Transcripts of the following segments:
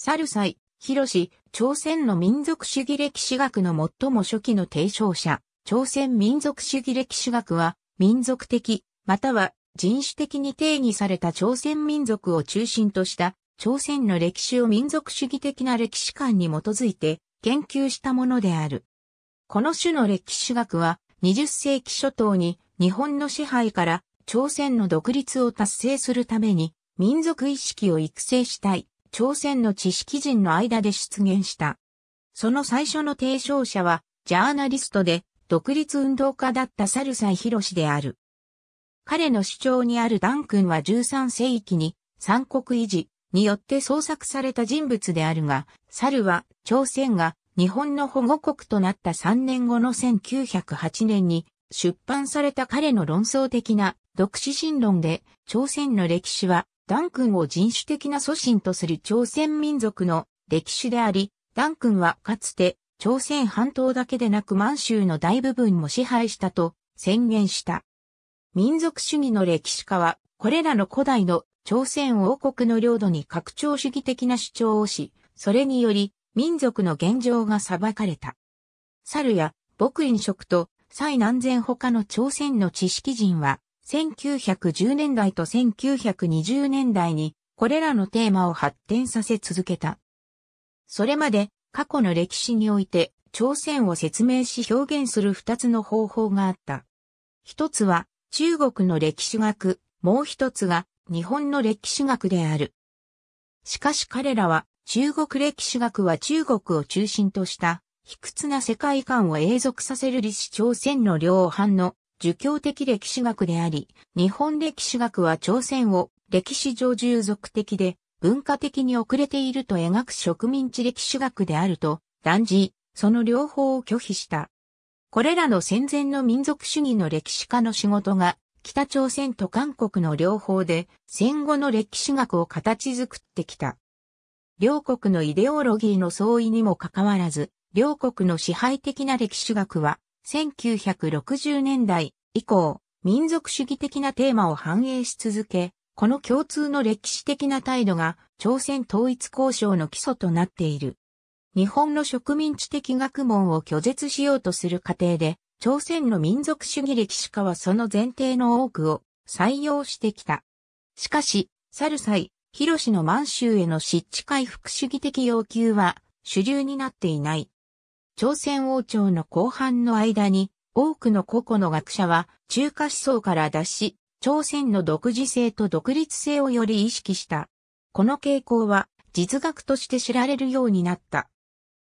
サルサイ、ヒロシ、朝鮮の民族主義歴史学の最も初期の提唱者、朝鮮民族主義歴史学は、民族的、または人種的に定義された朝鮮民族を中心とした、朝鮮の歴史を民族主義的な歴史観に基づいて研究したものである。この種の歴史学は、20世紀初頭に日本の支配から朝鮮の独立を達成するために民族意識を育成したい朝鮮の知識人の間で出現した。その最初の提唱者は、ジャーナリストで、独立運動家だったサルサイ・ヒロシである。彼の主張にあるダン君は13世紀に三国維持によって創作された人物であるが、サルは朝鮮が日本の保護国となった3年後の1908年に出版された彼の論争的な独自神論で朝鮮の歴史はダン君を人種的な祖神とする朝鮮民族の歴史であり、ダン君はかつて朝鮮半島だけでなく満州の大部分も支配したと宣言した。民族主義の歴史家は、これらの古代の朝鮮王国の領土に拡張主義的な主張をし、それにより民族の現状が裁かれた。猿や牧林職と最南禅他の朝鮮の知識人は、1910年代と1920年代にこれらのテーマを発展させ続けた。それまで過去の歴史において朝鮮を説明し表現する二つの方法があった。一つは中国の歴史学、もう一つが日本の歴史学である。しかし彼らは中国歴史学は中国を中心とした卑屈な世界観を永続させる李氏朝鮮の両藩の儒教的歴史学であり、日本歴史学は朝鮮を歴史上従属的で文化的に遅れていると描く植民地歴史学であると断じ、その両方を拒否した。これらの戦前の民族主義の歴史家の仕事が北朝鮮と韓国の両方で戦後の歴史学を形作ってきた。両国のイデオロギーの相違にもかかわらず、両国の支配的な歴史学は1960年代以降、民族主義的なテーマを反映し続け、この共通の歴史的な態度が朝鮮統一交渉の基礎となっている。日本の植民地的学問を拒絶しようとする過程で、朝鮮の民族主義歴史家はその前提の多くを採用してきた。しかし、去る際、広氏の満州への湿地回復主義的要求は主流になっていない。朝鮮王朝の後半の間に、多くの個々の学者は中華思想から脱し、朝鮮の独自性と独立性をより意識した。この傾向は実学として知られるようになった。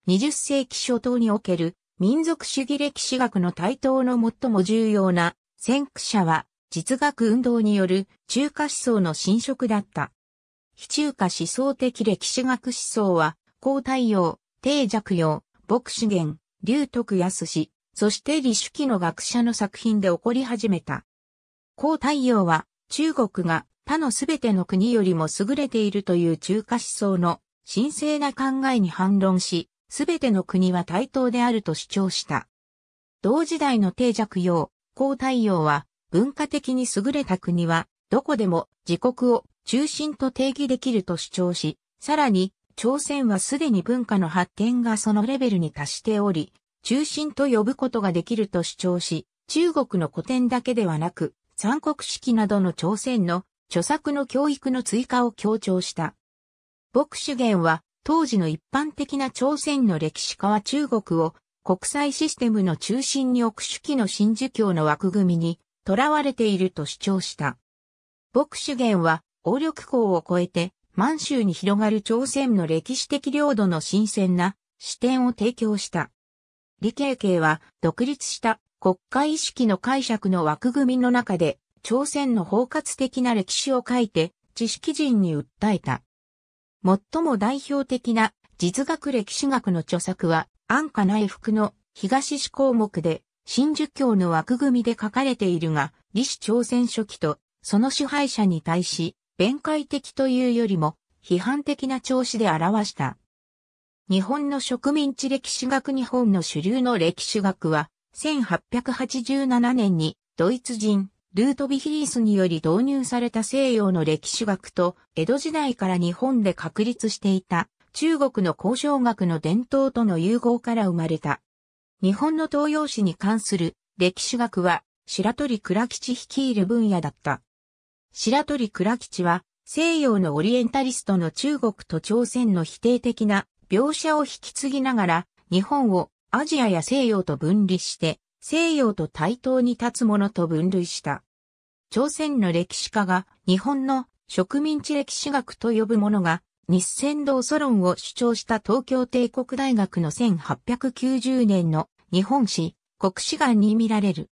20世紀初頭における民族主義歴史学の台頭の最も重要な先駆者は実学運動による中華思想の侵食だった。非中華思想的歴史学思想は、高太陽、低弱陽、牧資源、龍徳康氏、そして李主記の学者の作品で起こり始めた。高太陽は中国が他のすべての国よりも優れているという中華思想の神聖な考えに反論し、すべての国は対等であると主張した。同時代の定着用、高太陽は文化的に優れた国はどこでも自国を中心と定義できると主張し、さらに朝鮮はすでに文化の発展がそのレベルに達しており、中心と呼ぶことができると主張し、中国の古典だけではなく、三国式などの朝鮮の著作の教育の追加を強調した。牧主元は当時の一般的な朝鮮の歴史家は中国を国際システムの中心に置く主義の真儒教の枠組みに囚われていると主張した。牧主元は王力校を超えて満州に広がる朝鮮の歴史的領土の新鮮な視点を提供した。李慶慶は独立した国家意識の解釈の枠組みの中で朝鮮の包括的な歴史を書いて知識人に訴えた。最も代表的な実学歴史学の著作は安価内服の東史項目で真儒教の枠組みで書かれているが、李氏朝鮮初期とその支配者に対し弁解的というよりも批判的な調子で表した。日本の植民地歴史学日本の主流の歴史学は、1887年にドイツ人ルートビヒリースにより導入された西洋の歴史学と、江戸時代から日本で確立していた中国の交渉学の伝統との融合から生まれた。日本の東洋史に関する歴史学は、白鳥倉吉率いる分野だった。白鳥倉吉は、西洋のオリエンタリストの中国と朝鮮の否定的な描写を引き継ぎながら、日本をアジアや西洋と分離して、西洋と対等に立つものと分類した。朝鮮の歴史家が日本の植民地歴史学と呼ぶものが日鮮道ソロンを主張した東京帝国大学の1890年の日本史、国史眼に見られる。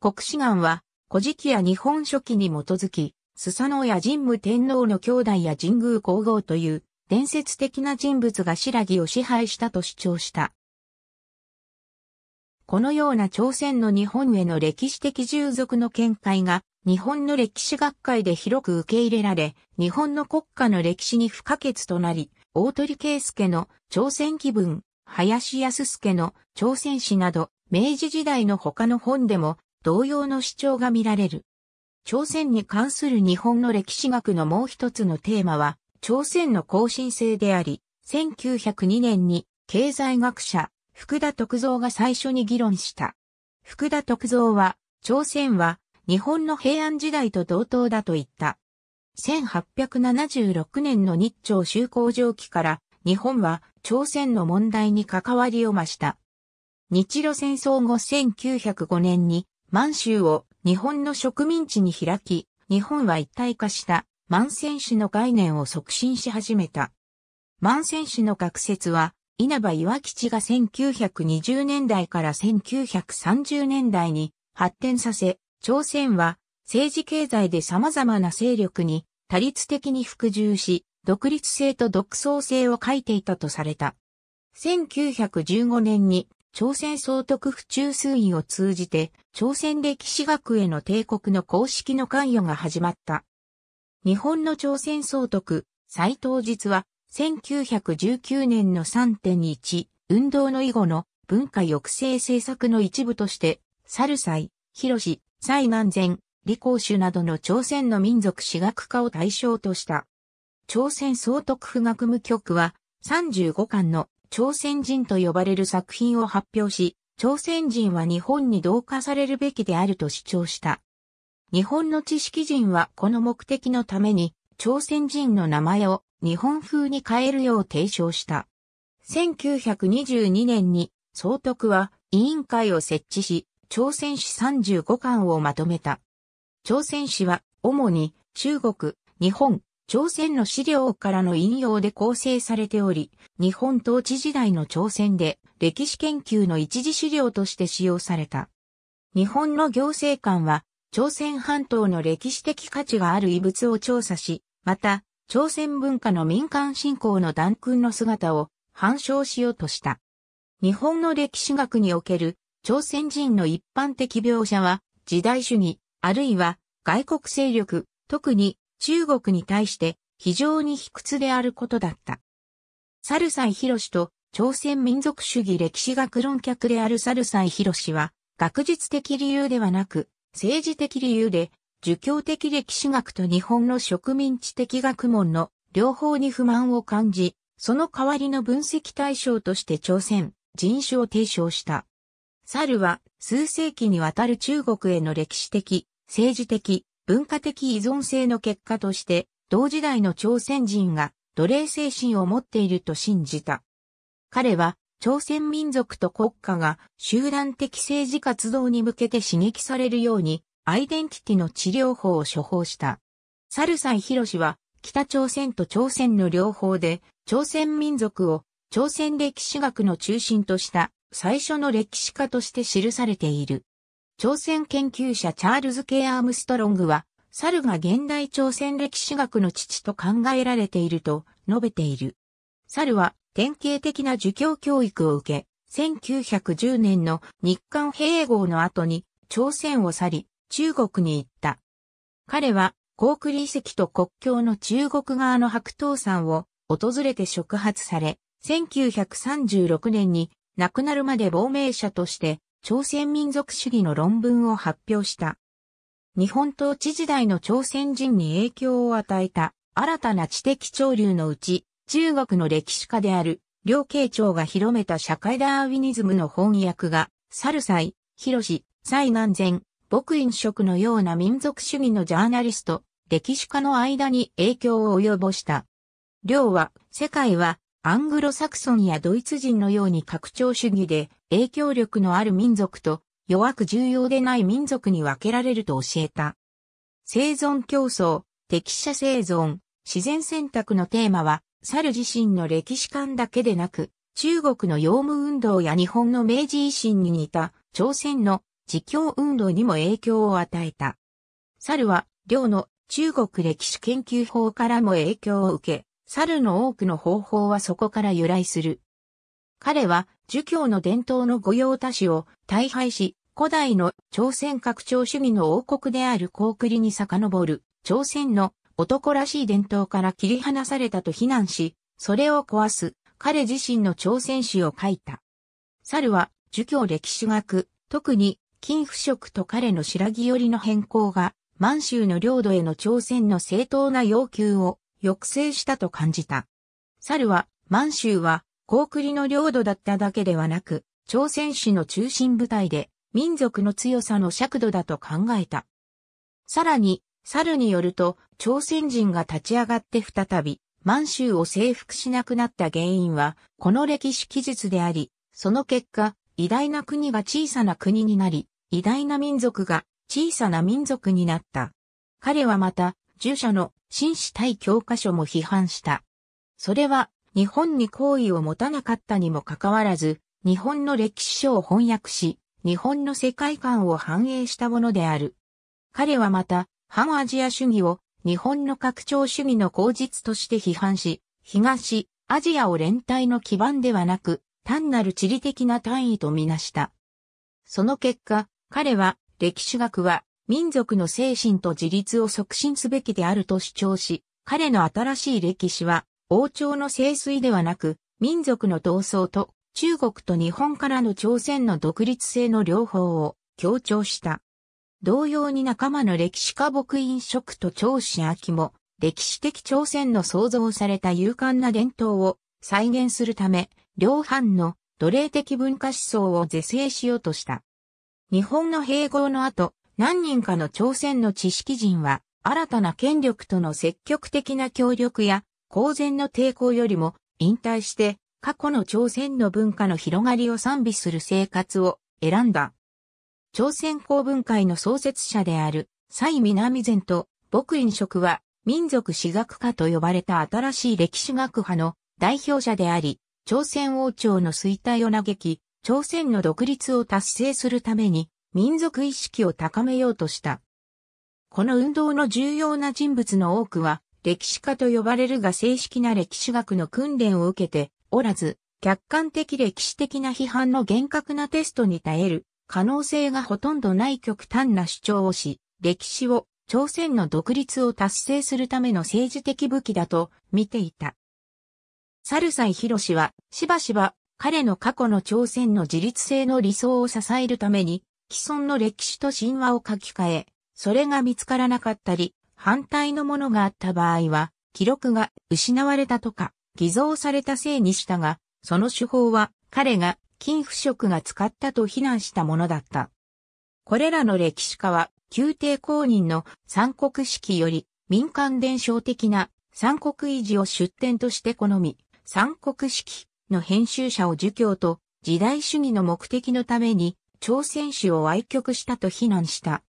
国史眼は古事記や日本書紀に基づき、スサノオや神武天皇の兄弟や神宮皇后という伝説的な人物が新羅を支配したと主張した。このような朝鮮の日本への歴史的従属の見解が日本の歴史学会で広く受け入れられ、日本の国家の歴史に不可欠となり、大鳥圭介の朝鮮気分、林康介の朝鮮史など、明治時代の他の本でも同様の主張が見られる。朝鮮に関する日本の歴史学のもう一つのテーマは、朝鮮の更新性であり、1902年に経済学者、福田徳造が最初に議論した。福田徳造は、朝鮮は日本の平安時代と同等だと言った。1876年の日朝修好上期から日本は朝鮮の問題に関わりを増した。日露戦争後1905年に満州を日本の植民地に開き、日本は一体化した万戦士の概念を促進し始めた。万戦士の学説は、稲葉岩吉が1920年代から1930年代に発展させ、朝鮮は政治経済で様々な勢力に多律的に服従し、独立性と独創性を書いていたとされた。1915年に朝鮮総督府中枢院を通じて、朝鮮歴史学への帝国の公式の関与が始まった。日本の朝鮮総督、斎藤実は、1919年の3.1運動の以後の文化抑制政策の一部として、サルサイ、ヒロシ、蔡南前、李光州などの朝鮮の民族史学科を対象とした。朝鮮総督府学務局は35巻の朝鮮人と呼ばれる作品を発表し、朝鮮人は日本に同化されるべきであると主張した。日本の知識人はこの目的のために、朝鮮人の名前を日本風に変えるよう提唱した。1922年に総督は委員会を設置し、朝鮮史35巻をまとめた。朝鮮史は主に中国、日本、朝鮮の資料からの引用で構成されており、日本統治時代の朝鮮で歴史研究の一次資料として使用された。日本の行政官は、朝鮮半島の歴史的価値がある遺物を調査し、また、朝鮮文化の民間信仰の断君の姿を反証しようとした。日本の歴史学における朝鮮人の一般的描写は時代主義、あるいは外国勢力、特に中国に対して非常に卑屈であることだった。サルサイヒロシと朝鮮民族主義歴史学論客であるサルサイヒロシは、学術的理由ではなく、政治的理由で、儒教的歴史学と日本の植民地的学問の両方に不満を感じ、その代わりの分析対象として朝鮮、人種を提唱した。猿は数世紀にわたる中国への歴史的、政治的、文化的依存性の結果として、同時代の朝鮮人が奴隷精神を持っていると信じた。彼は、朝鮮民族と国家が集団的政治活動に向けて刺激されるように、アイデンティティの治療法を処方した。サルサイヒロシは、北朝鮮と朝鮮の両方で、朝鮮民族を朝鮮歴史学の中心とした最初の歴史家として記されている。朝鮮研究者チャールズ・ケアームストロングは、猿が現代朝鮮歴史学の父と考えられていると述べている。猿は典型的な儒教教育を受け、1910年の日韓併合の後に朝鮮を去り、中国に行った。彼は、高句麗遺跡と国境の中国側の白頭山を訪れて触発され、1936年に亡くなるまで亡命者として朝鮮民族主義の論文を発表した。日本統治時代の朝鮮人に影響を与えた新たな知的潮流のうち、中国の歴史家である、両慶長が広めた社会ダーウィニズムの翻訳が、サルサイ、ヒロシ、サン南前、牧院職のような民族主義のジャーナリスト、歴史家の間に影響を及ぼした。両は、世界はアングロサクソンやドイツ人のように拡張主義で影響力のある民族と弱く重要でない民族に分けられると教えた。生存競争、適者生存、自然選択のテーマは、猿自身の歴史観だけでなく、中国の洋務運動や日本の明治維新に似た朝鮮の自教運動にも影響を与えた。猿は、両の中国歴史研究法からも影響を受け、猿の多くの方法はそこから由来する。彼は、儒教の伝統の御用達を大敗し、古代の朝鮮拡張主義の王国である高栗に遡る、朝鮮の男らしい伝統から切り離されたと非難し、それを壊す彼自身の朝鮮史を書いた。猿は、儒教歴史学、特に金腐食と彼の白木寄りの変更が、満州の領土への朝鮮の正当な要求を抑制したと感じた。猿は、満州は、高栗の領土だっただけではなく、朝鮮市の中心部隊で、民族の強さの尺度だと考えた。さらに、猿によると、朝鮮人が立ち上がって再び、満州を征服しなくなった原因は、この歴史記述であり、その結果、偉大な国が小さな国になり、偉大な民族が小さな民族になった。彼はまた、従者の紳士対教科書も批判した。それは、日本に好意を持たなかったにもかかわらず、日本の歴史書を翻訳し、日本の世界観を反映したものである。彼はまた、反アジア主義を日本の拡張主義の口実として批判し、東、アジアを連帯の基盤ではなく、単なる地理的な単位とみなした。その結果、彼は歴史学は民族の精神と自立を促進すべきであると主張し、彼の新しい歴史は、王朝の清水ではなく、民族の闘争と、中国と日本からの朝鮮の独立性の両方を強調した。同様に仲間の歴史家牧飲職と長子秋も、歴史的朝鮮の創造された勇敢な伝統を再現するため、両藩の奴隷的文化思想を是正しようとした。日本の併合の後、何人かの朝鮮の知識人は、新たな権力との積極的な協力や、公然の抵抗よりも、引退して、過去の朝鮮の文化の広がりを賛美する生活を選んだ。朝鮮公文会の創設者である、蔡南禅と、牧院職は、民族史学家と呼ばれた新しい歴史学派の代表者であり、朝鮮王朝の衰退を嘆き、朝鮮の独立を達成するために、民族意識を高めようとした。この運動の重要な人物の多くは、歴史家と呼ばれるが正式な歴史学の訓練を受けておらず、客観的歴史的な批判の厳格なテストに耐える可能性がほとんどない極端な主張をし、歴史を朝鮮の独立を達成するための政治的武器だと見ていた。サルサイ・ヒロシはしばしば彼の過去の朝鮮の自立性の理想を支えるために既存の歴史と神話を書き換え、それが見つからなかったり、反対のものがあった場合は、記録が失われたとか、偽造されたせいにしたが、その手法は彼が金腐食が使ったと非難したものだった。これらの歴史家は、宮廷公認の三国式より民間伝承的な三国維持を出典として好み、三国式の編集者を儒教と時代主義の目的のために朝鮮史を歪曲したと非難した。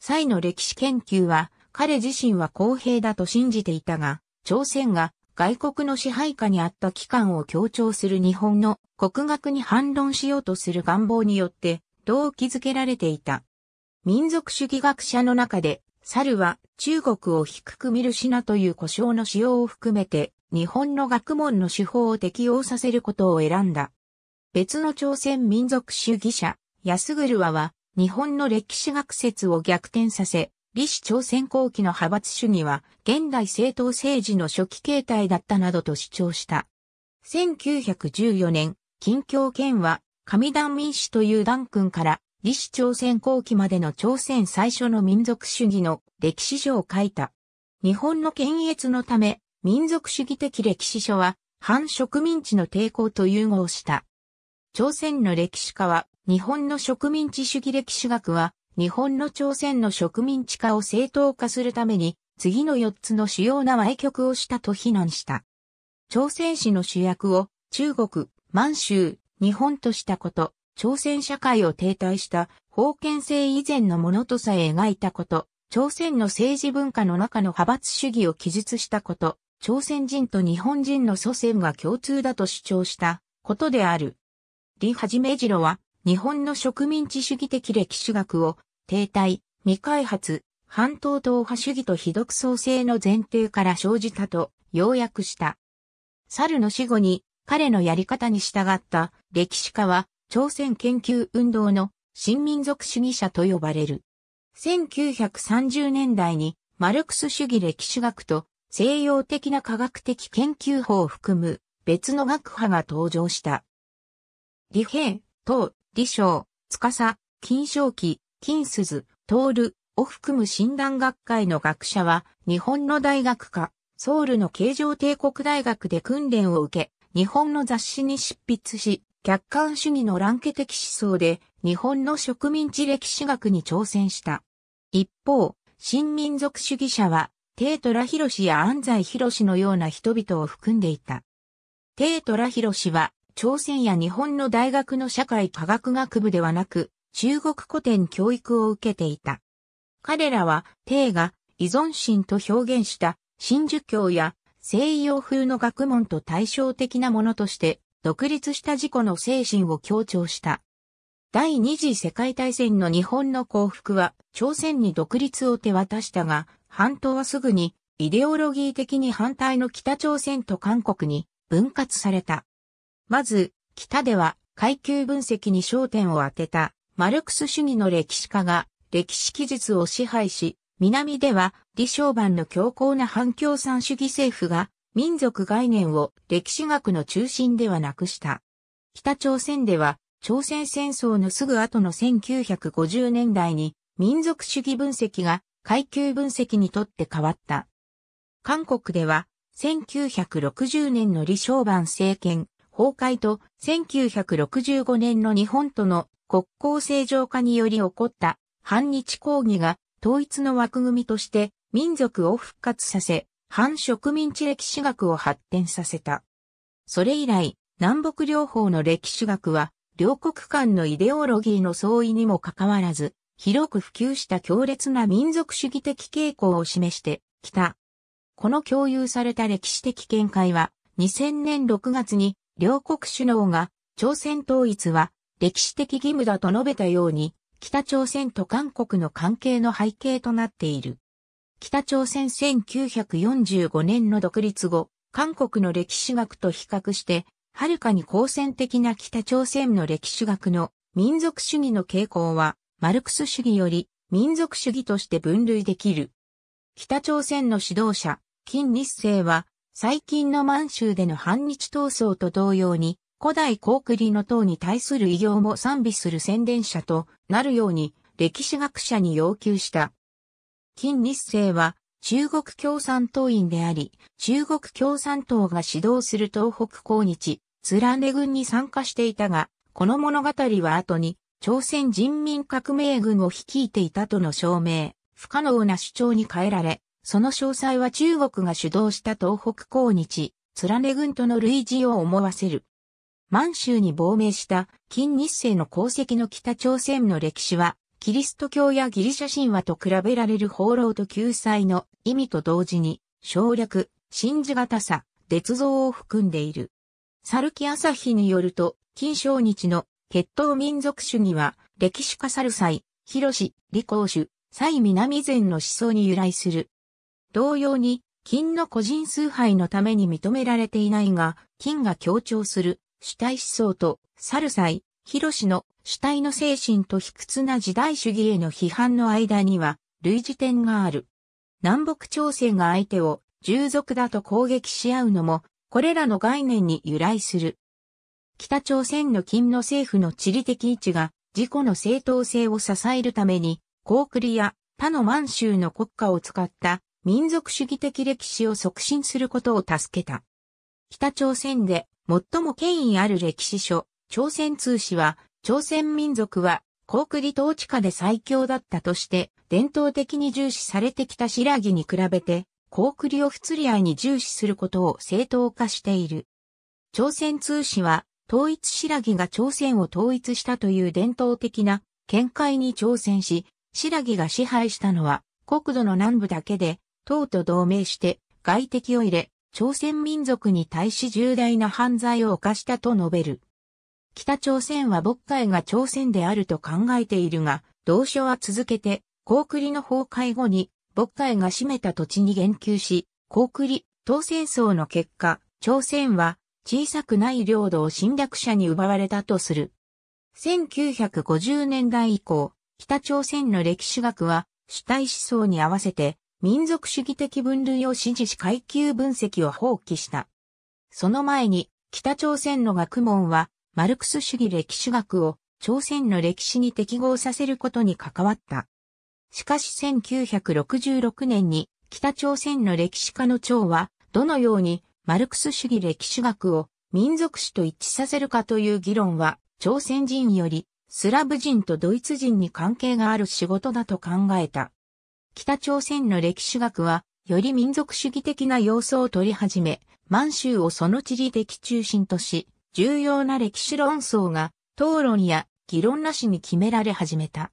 蔡の歴史研究は、彼自身は公平だと信じていたが、朝鮮が外国の支配下にあった期間を強調する日本の国学に反論しようとする願望によって、う気づけられていた。民族主義学者の中で、猿は中国を低く見る品という故障の使用を含めて、日本の学問の手法を適用させることを選んだ。別の朝鮮民族主義者、安車は、日本の歴史学説を逆転させ、李氏朝鮮後期の派閥主義は、現代政党政治の初期形態だったなどと主張した。1914年、近況県は、上段民主という段君から、李氏朝鮮後期までの朝鮮最初の民族主義の歴史書を書いた。日本の検閲のため、民族主義的歴史書は、反植民地の抵抗と融合した。朝鮮の歴史家は、日本の植民地主義歴史学は、日本の朝鮮の植民地化を正当化するために、次の4つの主要な歪曲をしたと非難した。朝鮮史の主役を中国、満州、日本としたこと、朝鮮社会を停滞した封建制以前のものとさえ描いたこと、朝鮮の政治文化の中の派閥主義を記述したこと、朝鮮人と日本人の祖先が共通だと主張したことである。李はじめじろは日本の植民地主義的歴史学を停滞、未開発、半島党派主義と非独創性の前提から生じたと要約した。猿の死後に彼のやり方に従った歴史家は朝鮮研究運動の新民族主義者と呼ばれる。1930年代にマルクス主義歴史学と西洋的な科学的研究法を含む別の学派が登場した。李平、等、李昌、司、金正輝、金鈴、徹を含む診断学会の学者は、日本の大学科、ソウルの形状帝国大学で訓練を受け、日本の雑誌に執筆し、客観主義の乱気的思想で、日本の植民地歴史学に挑戦した。一方、新民族主義者は、テートラヒロシや安西博シのような人々を含んでいた。テートラヒロシは、朝鮮や日本の大学の社会科学学部ではなく、中国古典教育を受けていた。彼らは、帝が依存心と表現した真儒教や西洋風の学問と対照的なものとして、独立した自己の精神を強調した。第二次世界大戦の日本の幸福は、朝鮮に独立を手渡したが、半島はすぐに、イデオロギー的に反対の北朝鮮と韓国に分割された。まず、北では階級分析に焦点を当てたマルクス主義の歴史家が歴史記述を支配し、南では李承晩の強硬な反共産主義政府が民族概念を歴史学の中心ではなくした。北朝鮮では朝鮮戦争のすぐ後の1950年代に民族主義分析が階級分析にとって変わった。韓国では1960年の李承晩政権崩壊と1965年の日本との国交正常化により起こった反日抗議が統一の枠組みとして民族を復活させ、反植民地歴史学を発展させた。それ以来、南北両方の歴史学は、両国間のイデオロギーの相違にもかかわらず、広く普及した強烈な民族主義的傾向を示してきた。この共有された歴史的見解は、2000年6月に両国首脳が朝鮮統一は歴史的義務だと述べたように、北朝鮮と韓国の関係の背景となっている。北朝鮮1945年の独立後、韓国の歴史学と比較して、はるかに好戦的な北朝鮮の歴史学の民族主義の傾向は、マルクス主義より民族主義として分類できる。北朝鮮の指導者、金日成は、最近の満州での反日闘争と同様に、古代高句麗の塔に対する異業も賛美する宣伝者となるように歴史学者に要求した。金日成は中国共産党員であり、中国共産党が指導する東北抗日、連れ軍に参加していたが、この物語は後に朝鮮人民革命軍を率いていたとの証明、不可能な主張に変えられ、その詳細は中国が主導した東北抗日、連れ軍との類似を思わせる。満州に亡命した金日成の功績の北朝鮮の歴史は、キリスト教やギリシャ神話と比べられる放浪と救済の意味と同時に、省略、信じがたさ、鉄造を含んでいる。サルキアサヒによると、金正日の血統民族主義は、歴史家サルサイ、広志、李光主、蔡南前の思想に由来する。同様に、金の個人崇拝のために認められていないが、金が強調する主体思想と、サルサイ、ヒロシの主体の精神と卑屈な時代主義への批判の間には、類似点がある。南北朝鮮が相手を従属だと攻撃し合うのも、これらの概念に由来する。北朝鮮の金の政府の地理的位置が、自己の正当性を支えるために、高句麗や他の満州の国家を使った民族主義的歴史を促進することを助けた。北朝鮮で最も権威ある歴史書、朝鮮通史は、朝鮮民族は、高句麗統治下で最強だったとして、伝統的に重視されてきた白木に比べて、高句麗を不釣り合いに重視することを正当化している。朝鮮通史は、統一白木が朝鮮を統一したという伝統的な見解に挑戦し、白木が支配したのは国土の南部だけで、党と同盟して外敵を入れ、朝鮮民族に対し重大な犯罪を犯したと述べる。北朝鮮は牧海が朝鮮であると考えているが、同書は続けて、高栗の崩壊後に、牧海が占めた土地に言及し、高栗、当戦争の結果、朝鮮は小さくない領土を侵略者に奪われたとする。1950年代以降、北朝鮮の歴史学は主体思想に合わせて民族主義的分類を支持し階級分析を放棄した。その前に、北朝鮮の学問は、マルクス主義歴史学を朝鮮の歴史に適合させることに関わった。しかし1966年に北朝鮮の歴史家の長は、どのようにマルクス主義歴史学を民族史と一致させるかという議論は、朝鮮人よりスラブ人とドイツ人に関係がある仕事だと考えた。北朝鮮の歴史学は、より民族主義的な要素を取り始め、満州をその地理的中心とし、重要な歴史論争が、討論や議論なしに決められ始めた。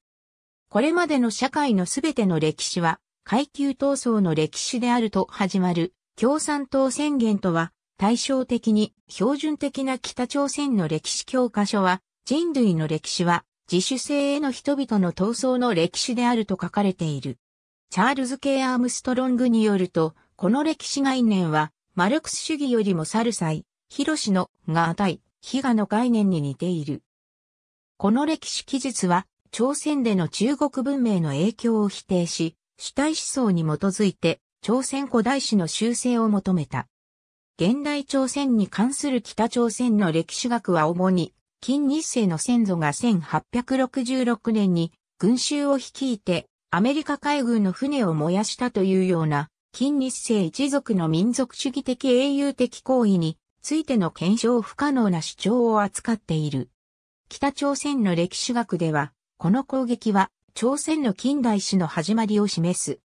これまでの社会のすべての歴史は、階級闘争の歴史であると始まる共産党宣言とは対照的に標準的な北朝鮮の歴史教科書は人類の歴史は自主性への人々の闘争の歴史であると書かれている。チャールズ・ K・ アームストロングによると、この歴史概念は、マルクス主義よりもサルサイ、ヒロシの、が与ヒガの概念に似ている。この歴史記述は、朝鮮での中国文明の影響を否定し、主体思想に基づいて、朝鮮古代史の修正を求めた。現代朝鮮に関する北朝鮮の歴史学は主に、金日成の先祖が1866年に群衆を率いてアメリカ海軍の船を燃やしたというような、近日生一族の民族主義的英雄的行為についての検証不可能な主張を扱っている。北朝鮮の歴史学では、この攻撃は朝鮮の近代史の始まりを示す。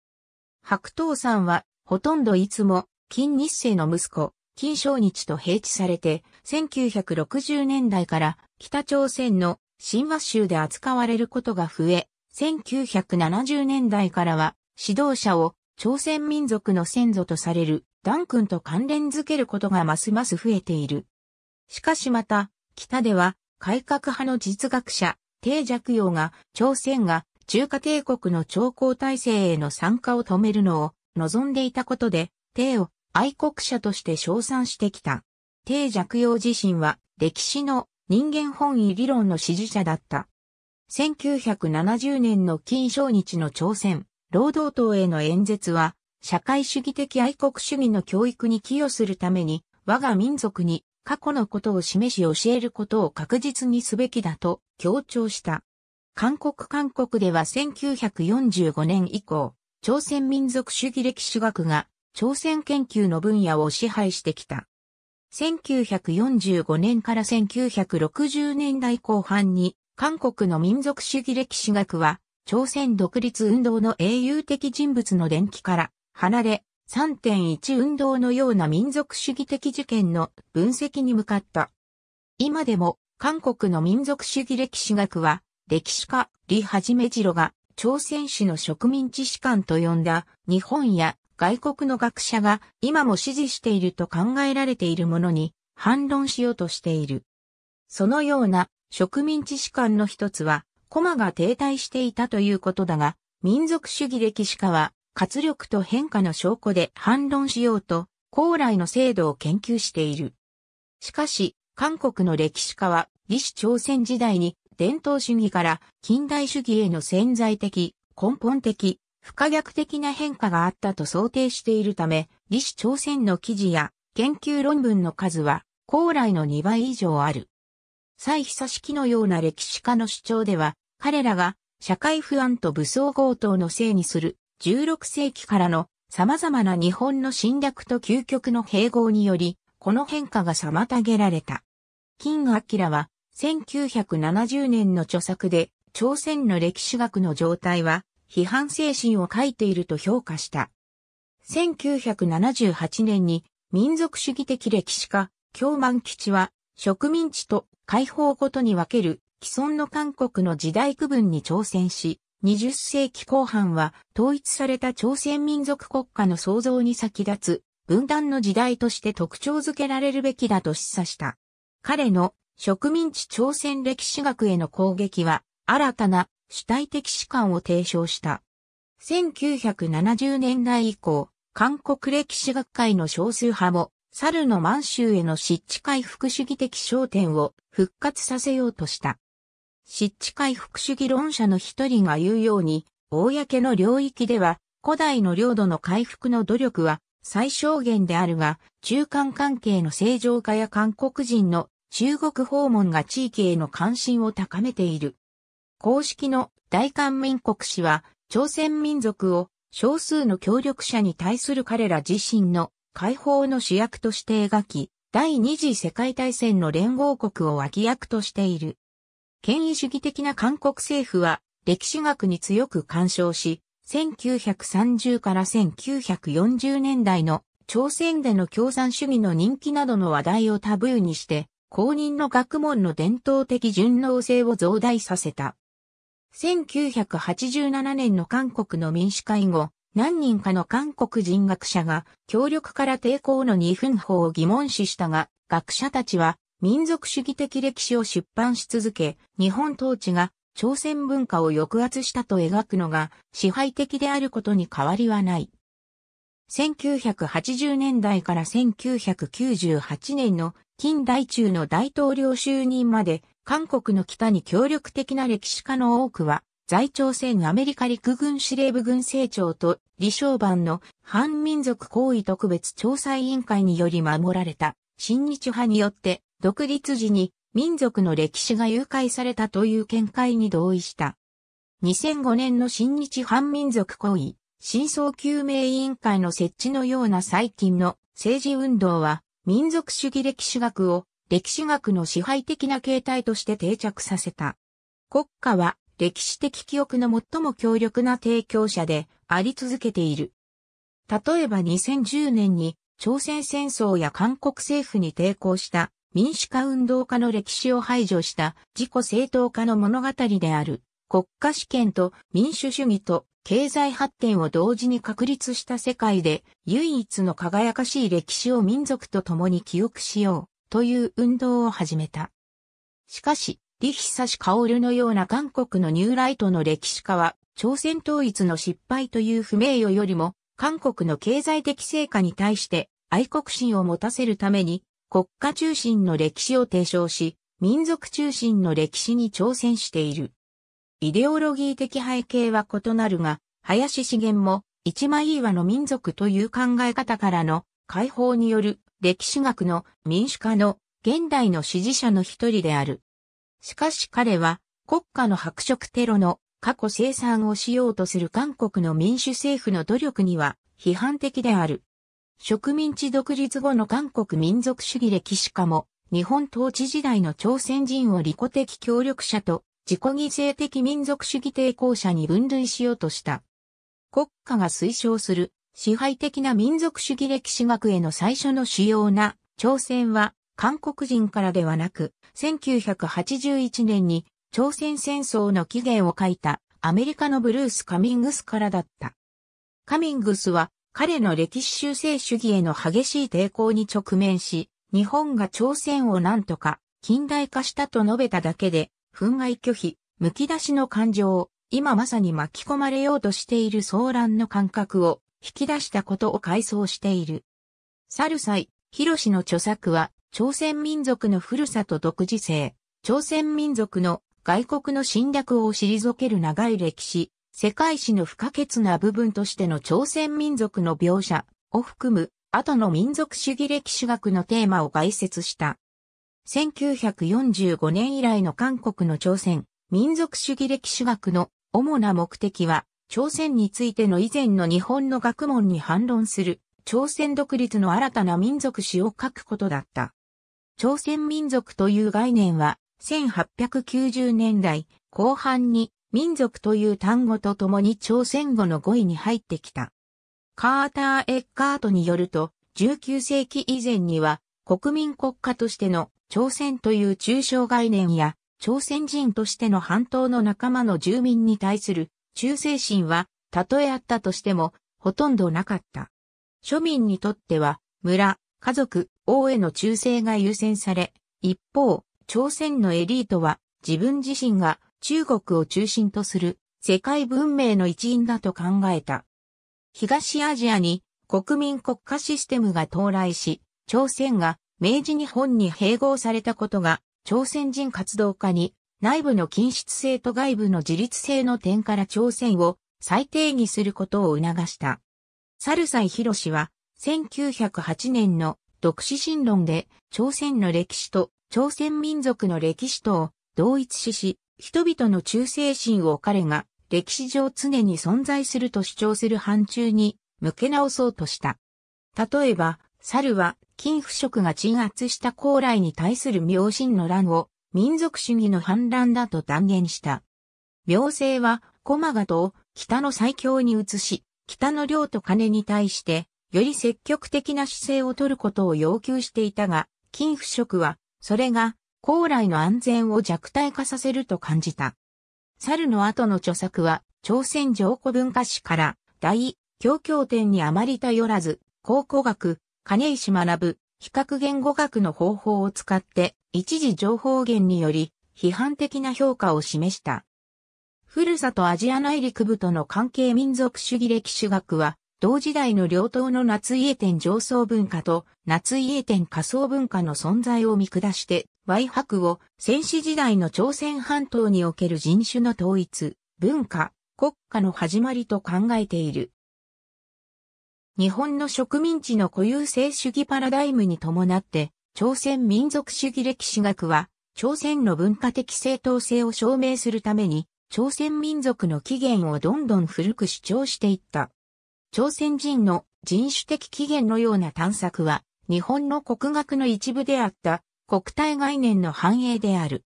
白頭山は、ほとんどいつも、金日成の息子、金正日と併置されて、1960年代から北朝鮮の神話州で扱われることが増え、1970年代からは指導者を朝鮮民族の先祖とされるダン君と関連づけることがますます増えている。しかしまた、北では改革派の実学者、定弱陽が朝鮮が中華帝国の朝貢体制への参加を止めるのを望んでいたことで、帝を愛国者として称賛してきた。帝弱陽自身は歴史の人間本位理論の支持者だった。1970年の金正日の朝鮮、労働党への演説は、社会主義的愛国主義の教育に寄与するために、我が民族に過去のことを示し教えることを確実にすべきだと強調した。韓国韓国では1945年以降、朝鮮民族主義歴史学が朝鮮研究の分野を支配してきた。1945年から1960年代後半に韓国の民族主義歴史学は、朝鮮独立運動の英雄的人物の伝記から離れ、3.1運動のような民族主義的事件の分析に向かった。今でも、韓国の民族主義歴史学は、歴史家、李はじめ次郎が、朝鮮史の植民地史観と呼んだ、日本や外国の学者が今も支持していると考えられているものに、反論しようとしている。そのような植民地史観の一つは、駒が停滞していたということだが、民族主義歴史家は、活力と変化の証拠で反論しようと、高麗の制度を研究している。しかし、韓国の歴史家は、李氏朝鮮時代に、伝統主義から近代主義への潜在的、根本的、不可逆的な変化があったと想定しているため、李氏朝鮮の記事や研究論文の数は、高麗の2倍以上ある。蔡久式のような歴史家の主張では、彼らが社会不安と武装強盗のせいにする16世紀からの様々な日本の侵略と究極の併合により、この変化が妨げられた。金明は1970年の著作で朝鮮の歴史学の状態は批判精神を書いていると評価した。1978年に民族主義的歴史家、京万吉は植民地と解放ごとに分ける既存の韓国の時代区分に挑戦し、20世紀後半は統一された朝鮮民族国家の創造に先立つ分断の時代として特徴づけられるべきだと示唆した。彼の植民地朝鮮歴史学への攻撃は新たな主体的史観を提唱した。1970年代以降、韓国歴史学会の少数派も猿の満州への湿地回復主義的焦点を復活させようとした。湿地回復主義論者の一人が言うように、公の領域では古代の領土の回復の努力は最小限であるが、中間関係の正常化や韓国人の中国訪問が地域への関心を高めている。公式の大韓民国史は朝鮮民族を少数の協力者に対する彼ら自身の解放の主役として描き、第二次世界大戦の連合国を脇役としている。権威主義的な韓国政府は歴史学に強く干渉し、1930から1940年代の朝鮮での共産主義の人気などの話題をタブーにして、公認の学問の伝統的順応性を増大させた。1987年の韓国の民主化以後、何人かの韓国人学者が協力から抵抗の二分法を疑問視したが、学者たちは民族主義的歴史を出版し続け、日本統治が朝鮮文化を抑圧したと描くのが支配的であることに変わりはない。1980年代から1998年の近代中の大統領就任まで韓国の北に協力的な歴史家の多くは在朝鮮アメリカ陸軍司令部軍政庁と李承晩の反民族行為特別調査委員会により守られた新日派によって独立時に民族の歴史が誘拐されたという見解に同意した。2005年の新日反民族行為、真相究明委員会の設置のような最近の政治運動は民族主義歴史学を歴史学の支配的な形態として定着させた。国家は歴史的記憶の最も強力な提供者であり続けている。例えば2010年に朝鮮戦争や韓国政府に抵抗した民主化運動家の歴史を排除した自己正当化の物語である国家主権と民主主義と経済発展を同時に確立した世界で唯一の輝かしい歴史を民族と共に記憶しようという運動を始めた。しかし、李久オ薫のような韓国のニューライトの歴史家は、朝鮮統一の失敗という不名誉よりも、韓国の経済的成果に対して愛国心を持たせるために、国家中心の歴史を提唱し、民族中心の歴史に挑戦している。イデオロギー的背景は異なるが、林資源も一枚岩の民族という考え方からの解放による歴史学の民主化の現代の支持者の一人である。しかし彼は国家の白色テロの過去生産をしようとする韓国の民主政府の努力には批判的である。植民地独立後の韓国民族主義歴史家も日本統治時代の朝鮮人を利己的協力者と自己犠牲的民族主義抵抗者に分類しようとした。国家が推奨する支配的な民族主義歴史学への最初の主要な挑戦は韓国人からではなく、1981年に朝鮮戦争の起源を書いたアメリカのブルース・カミングスからだった。カミングスは彼の歴史修正主義への激しい抵抗に直面し、日本が朝鮮を何とか近代化したと述べただけで、憤慨拒否、剥き出しの感情を今まさに巻き込まれようとしている騒乱の感覚を引き出したことを回想している。サルサイ、ヒロシの著作は朝鮮民族の古さと独自性、朝鮮民族の外国の侵略を退ける長い歴史、世界史の不可欠な部分としての朝鮮民族の描写を含む後の民族主義歴史学のテーマを解説した。1945年以来の韓国の朝鮮民族主義歴史学の主な目的は朝鮮についての以前の日本の学問に反論する朝鮮独立の新たな民族史を書くことだった。朝鮮民族という概念は、1890年代後半に民族という単語とともに朝鮮語の語彙に入ってきた。カーター・エッカートによると、19世紀以前には国民国家としての朝鮮という抽象概念や朝鮮人としての半島の仲間の住民に対する忠誠心は、たとえあったとしても、ほとんどなかった。庶民にとっては、村、家族、王への忠誠が優先され、一方、朝鮮のエリートは自分自身が中国を中心とする世界文明の一員だと考えた。東アジアに国民国家システムが到来し、朝鮮が明治日本に併合されたことが朝鮮人活動家に内部の禁止性と外部の自律性の点から朝鮮を再定義することを促した。サルサイ・ヒロシは1908年の独自新論で、朝鮮の歴史と朝鮮民族の歴史とを同一視し、人々の忠誠心を彼が歴史上常に存在すると主張する範疇に向け直そうとした。例えば、猿は金腐食が鎮圧した高麗に対する明神の乱を民族主義の反乱だと断言した。明星は駒賀と北の最強に移し、北の領と金に対してより積極的な姿勢を取ることを要求していたが、金不色は、それが、高来の安全を弱体化させると感じた。猿の後の著作は、朝鮮上古文化史から、大、教教典にあまり頼らず、考古学、金石学ぶ、比較言語学の方法を使って、一時情報源により、批判的な評価を示した。ふるさとアジア内陸部との関係民族主義歴史学は、同時代の両党の夏家店上層文化と夏家店下層文化の存在を見下して、Y 博を戦死時代の朝鮮半島における人種の統一、文化、国家の始まりと考えている。日本の植民地の固有性主義パラダイムに伴って、朝鮮民族主義歴史学は、朝鮮の文化的正当性を証明するために、朝鮮民族の起源をどんどん古く主張していった。朝鮮人の人種的起源のような探索は、日本の国学の一部であった国体概念の繁栄である。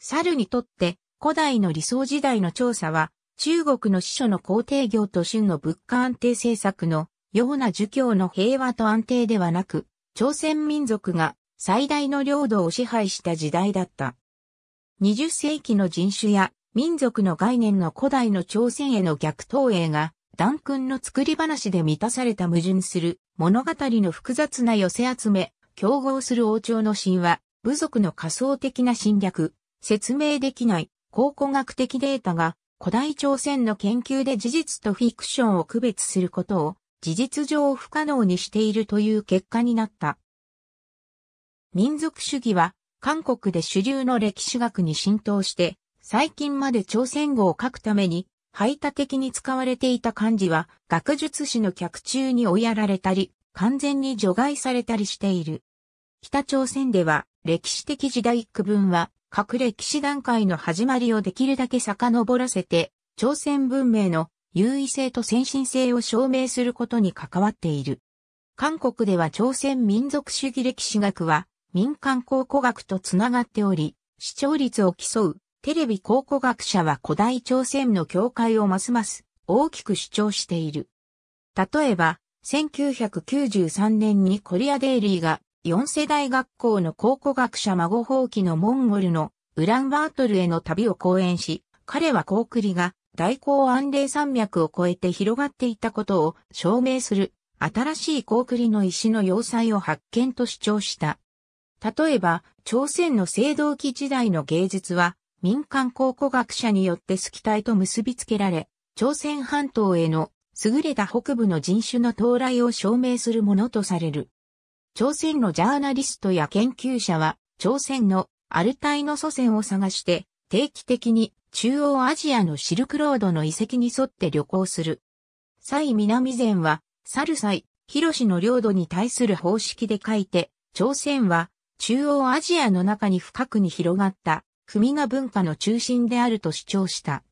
猿にとって古代の理想時代の調査は、中国の司書の皇帝業と春の物価安定政策のような儒教の平和と安定ではなく、朝鮮民族が最大の領土を支配した時代だった。20世紀の人種や民族の概念の古代の朝鮮への逆投影がダン君の作り話で満たされた矛盾する物語の複雑な寄せ集め、競合する王朝の神話、部族の仮想的な侵略、説明できない考古学的データが古代朝鮮の研究で事実とフィクションを区別することを事実上不可能にしているという結果になった。民族主義は韓国で主流の歴史学に浸透して最近まで朝鮮語を書くために排他的に使われていた漢字は学術誌の脚注に追いやられたり、完全に除外されたりしている。北朝鮮では歴史的時代区分は各歴史段階の始まりをできるだけ遡らせて、朝鮮文明の優位性と先進性を証明することに関わっている。韓国では朝鮮民族主義歴史学は民間考古学とつながっており、視聴率を競うテレビ考古学者は古代朝鮮の境界をますます大きく主張している。例えば、1993年にコリアデイリーが4世代学校の考古学者孫放棄のモンゴルのウランバートルへの旅を講演し、彼はコークリが大高安霊山脈を越えて広がっていたことを証明する新しいコークリの石の要塞を発見と主張した。例えば、朝鮮の青銅器時代の芸術は民間考古学者によってスキタイと結びつけられ、朝鮮半島への優れた北部の人種の到来を証明するものとされる。朝鮮のジャーナリストや研究者は、朝鮮のアルタイの祖先を探して、定期的に中央アジアのシルクロードの遺跡に沿って旅行する。蔡南前は、サルサイ、広氏の領土に対する方式で書いて、朝鮮は中央アジアの中に深くに広がった国が文化の中心であると主張した。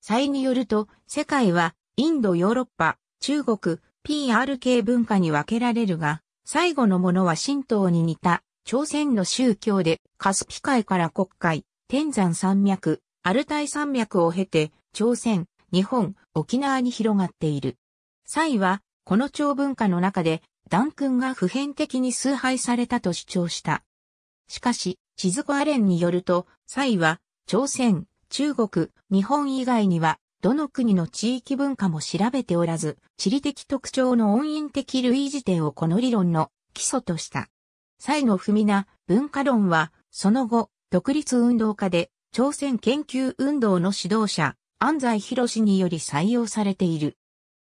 際によると、世界は、インド、ヨーロッパ、中国、PRK 文化に分けられるが、最後のものは神道に似た、朝鮮の宗教で、カスピ海から国海、天山山脈、アルタイ山脈を経て、朝鮮、日本、沖縄に広がっている。蔡は、この朝文化の中で、ダン君が普遍的に崇拝されたと主張した。しかし、千鶴子アレンによると、蔡は、朝鮮、中国、日本以外には、どの国の地域文化も調べておらず、地理的特徴の音韻的類似点をこの理論の基礎とした。蔡の不みな文化論は、その後、独立運動家で、朝鮮研究運動の指導者、安西博士により採用されている。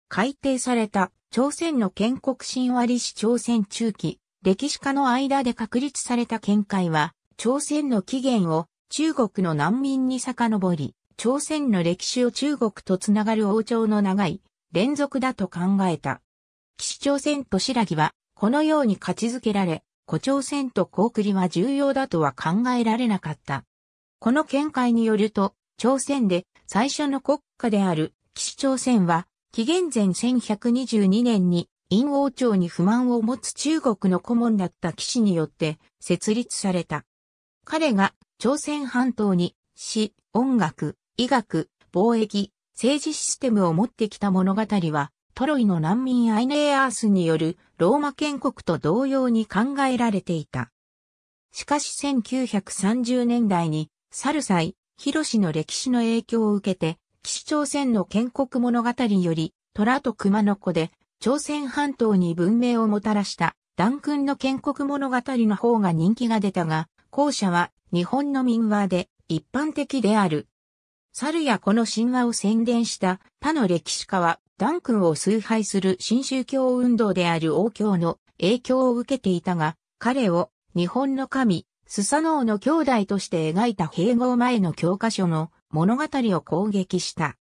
改定された朝鮮の建国神話理史朝鮮中期、歴史家の間で確立された見解は、朝鮮の起源を中国の難民に遡り、朝鮮の歴史を中国とつながる王朝の長い連続だと考えた。岸朝鮮と白木はこのように価値づけられ、古朝鮮と高栗は重要だとは考えられなかった。この見解によると、朝鮮で最初の国家である岸朝鮮は、紀元前1122年に陰王朝に不満を持つ中国の顧問だった騎士によって設立された。彼が朝鮮半島に詩、音楽、医学、貿易、政治システムを持ってきた物語は、トロイの難民アイネーアースによるローマ建国と同様に考えられていた。しかし1930年代に、サルサイ、ヒロシの歴史の影響を受けて、岸朝鮮の建国物語より、虎と熊の子で、朝鮮半島に文明をもたらした、ダン君の建国物語の方が人気が出たが、後者は日本の民話で一般的である。猿やこの神話を宣伝した他の歴史家は、ダン君を崇拝する新宗教運動である王教の影響を受けていたが、彼を日本の神、スサノオの兄弟として描いた併合前の教科書の物語を攻撃した。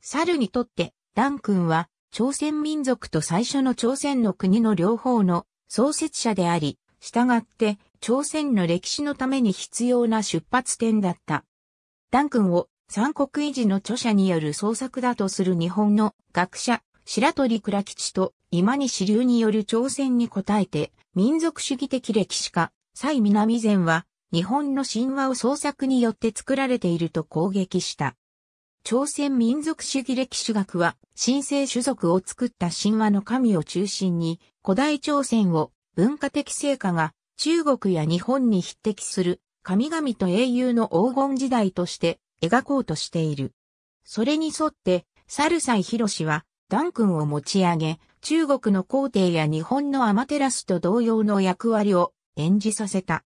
猿にとってダン君は朝鮮民族と最初の朝鮮の国の両方の創設者であり、従って朝鮮の歴史のために必要な出発点だった。ダン君を三国維持の著者による創作だとする日本の学者、白鳥倉吉と今西流による朝鮮に応えて、民族主義的歴史家、蔡南前は、日本の神話を創作によって作られていると攻撃した。朝鮮民族主義歴史学は、神聖種族を作った神話の神を中心に、古代朝鮮を文化的成果が中国や日本に匹敵する神々と英雄の黄金時代として描こうとしている。それに沿って、サルサイヒロシは、ダン君を持ち上げ、中国の皇帝や日本のアマテラスと同様の役割を演じさせた。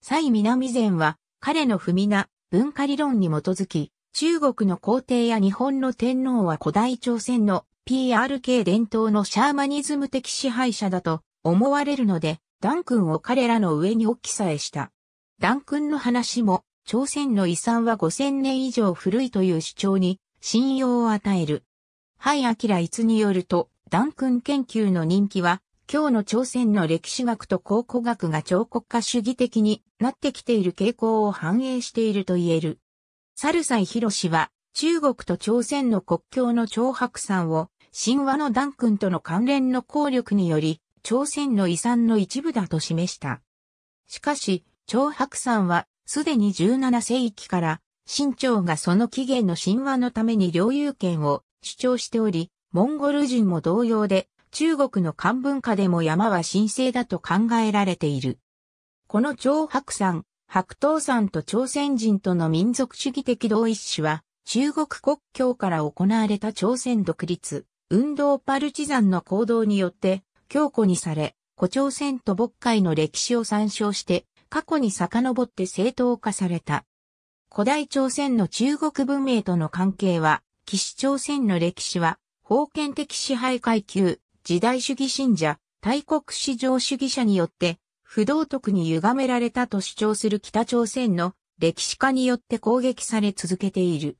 サイ南前は、彼の不味な文化理論に基づき、中国の皇帝や日本の天皇は古代朝鮮の PRK 伝統のシャーマニズム的支配者だと思われるので、ダン君を彼らの上に置きさえした。ダン君の話も、朝鮮の遺産は5000年以上古いという主張に信用を与える。はい、アキライツによると、ダン君研究の人気は、今日の朝鮮の歴史学と考古学が彫刻家主義的になってきている傾向を反映していると言える。サルサイヒロシは、中国と朝鮮の国境の長白山を、神話のダン君との関連の効力により、朝鮮の遺産の一部だと示した。しかし、張白山は、すでに17世紀から、清朝がその起源の神話のために領有権を主張しており、モンゴル人も同様で、中国の漢文化でも山は神聖だと考えられている。この張白山、白東山と朝鮮人との民族主義的同一種は、中国国境から行われた朝鮮独立、運動パルチザンの行動によって強固にされ、古朝鮮と渤海の歴史を参照して、過去に遡って正当化された。古代朝鮮の中国文明との関係は、騎士朝鮮の歴史は、封建的支配階級、時代主義信者、大国至上主義者によって、不道徳に歪められたと主張する北朝鮮の歴史家によって攻撃され続けている。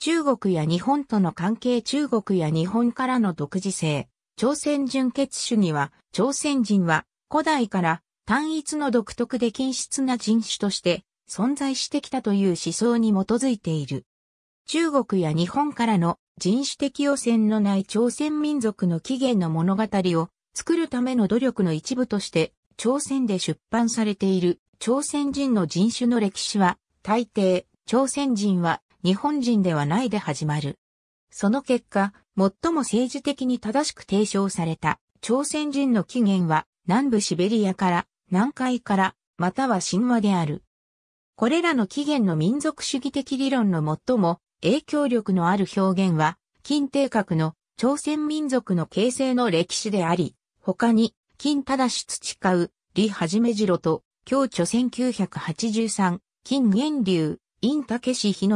中国や日本との関係中国や日本からの独自性、朝鮮純血主義は、朝鮮人は古代から単一の独特で均質な人種として存在してきたという思想に基づいている。中国や日本からの人種的汚染のない朝鮮民族の起源の物語を作るための努力の一部として朝鮮で出版されている朝鮮人の人種の歴史は大抵朝鮮人は日本人ではないで始まる。その結果、最も政治的に正しく提唱された朝鮮人の起源は南部シベリアから南海からまたは神話である。これらの起源の民族主義的理論の最も影響力のある表現は金帝閣の朝鮮民族の形成の歴史であり、他に金正し培う李はじめじろと京著1983金源流、インタ日野ヒ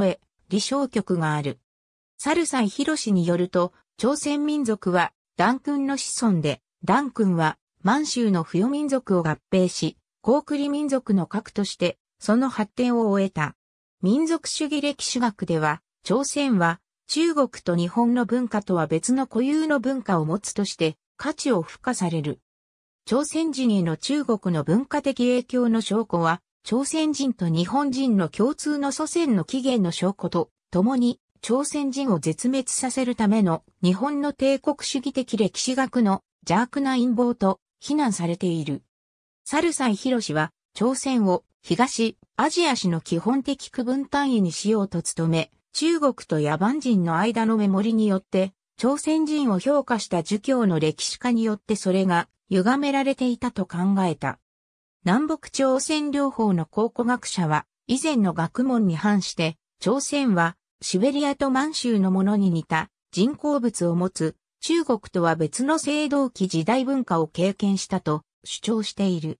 李小局がある。サルサイヒロシによると、朝鮮民族は、ダン君の子孫で、ダン君は、満州の不与民族を合併し、高句麗民族の核として、その発展を終えた。民族主義歴史学では、朝鮮は、中国と日本の文化とは別の固有の文化を持つとして、価値を付加される。朝鮮人への中国の文化的影響の証拠は、朝鮮人と日本人の共通の祖先の起源の証拠と、共に朝鮮人を絶滅させるための日本の帝国主義的歴史学の邪悪な陰謀と非難されている。サルサイヒロシは朝鮮を東アジア史の基本的区分単位にしようと努め、中国と野蛮人の間のメモリによって朝鮮人を評価した儒教の歴史家によってそれが歪められていたと考えた。南北朝鮮両方の考古学者は以前の学問に反して朝鮮はシベリアと満州のものに似た人工物を持つ中国とは別の青銅器時代文化を経験したと主張している。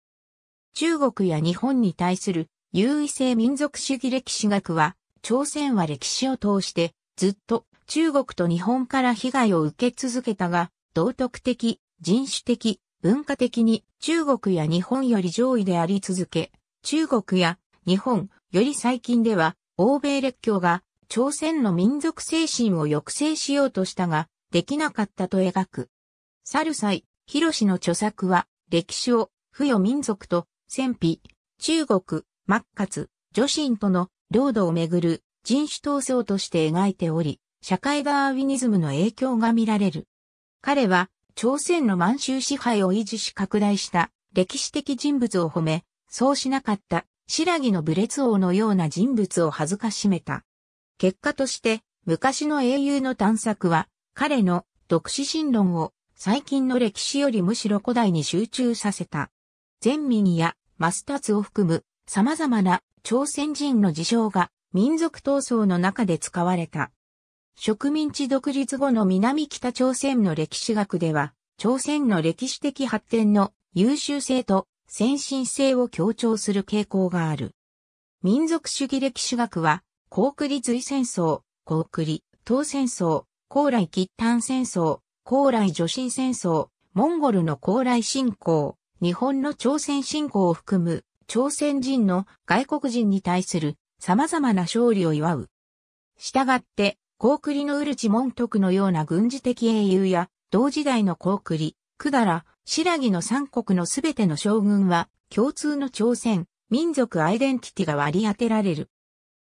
中国や日本に対する優位性民族主義歴史学は、朝鮮は歴史を通してずっと中国と日本から被害を受け続けたが、道徳的、人種的、文化的に中国や日本より上位であり続け、中国や日本より最近では欧米列強が朝鮮の民族精神を抑制しようとしたが、できなかったと描く。サルサイ、ヒロシの著作は、歴史を、不与民族と、戦費、中国、末活、女神との領土をめぐる人種闘争として描いており、社会ダーウィニズムの影響が見られる。彼は、朝鮮の満州支配を維持し拡大した歴史的人物を褒め、そうしなかった、白木のブレツ王のような人物を恥ずかしめた。結果として、昔の英雄の探索は、彼の独自神論を最近の歴史よりむしろ古代に集中させた。全民やマスタツを含む様々な朝鮮人の事象が民族闘争の中で使われた。植民地独立後の南北朝鮮の歴史学では、朝鮮の歴史的発展の優秀性と先進性を強調する傾向がある。民族主義歴史学は、高句麗隋戦争、高句麗、東戦争、高麗喫丹戦争、高麗女神戦争、モンゴルの高麗侵攻、日本の朝鮮侵攻を含む、朝鮮人の外国人に対する様々な勝利を祝う。したがって、高句麗のウルチ門徳のような軍事的英雄や、同時代の高句麗、百済、白木の三国のすべての将軍は、共通の朝鮮、民族アイデンティティが割り当てられる。